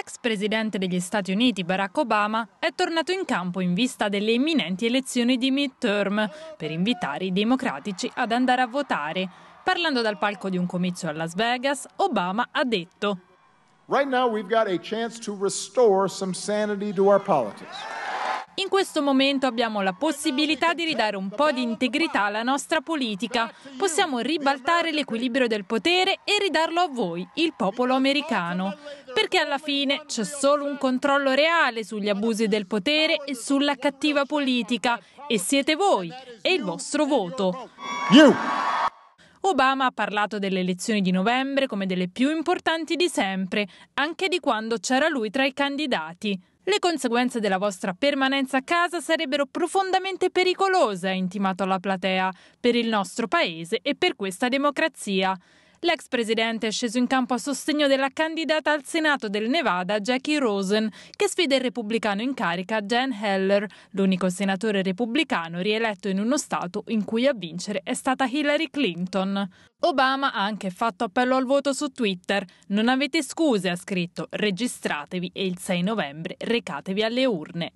L'ex presidente degli Stati Uniti Barack Obama è tornato in campo in vista delle imminenti elezioni di midterm per invitare i democratici ad andare a votare. Parlando dal palco di un comizio a Las Vegas, Obama ha detto: Right now we've got a chance to restore some sanity to our politics. In questo momento abbiamo la possibilità di ridare un po' di integrità alla nostra politica. Possiamo ribaltare l'equilibrio del potere e ridarlo a voi, il popolo americano. Perché alla fine c'è solo un controllo reale sugli abusi del potere e sulla cattiva politica. E siete voi, e il vostro voto. You. Obama ha parlato delle elezioni di novembre come delle più importanti di sempre, anche di quando c'era lui tra i candidati. Le conseguenze della vostra permanenza a casa sarebbero profondamente pericolose, ha intimato la platea, per il nostro paese e per questa democrazia. L'ex presidente è sceso in campo a sostegno della candidata al Senato del Nevada Jackie Rosen, che sfida il repubblicano in carica Jan Heller, l'unico senatore repubblicano rieletto in uno Stato in cui a vincere è stata Hillary Clinton. Obama ha anche fatto appello al voto su Twitter. Non avete scuse, ha scritto. Registratevi e il 6 novembre recatevi alle urne.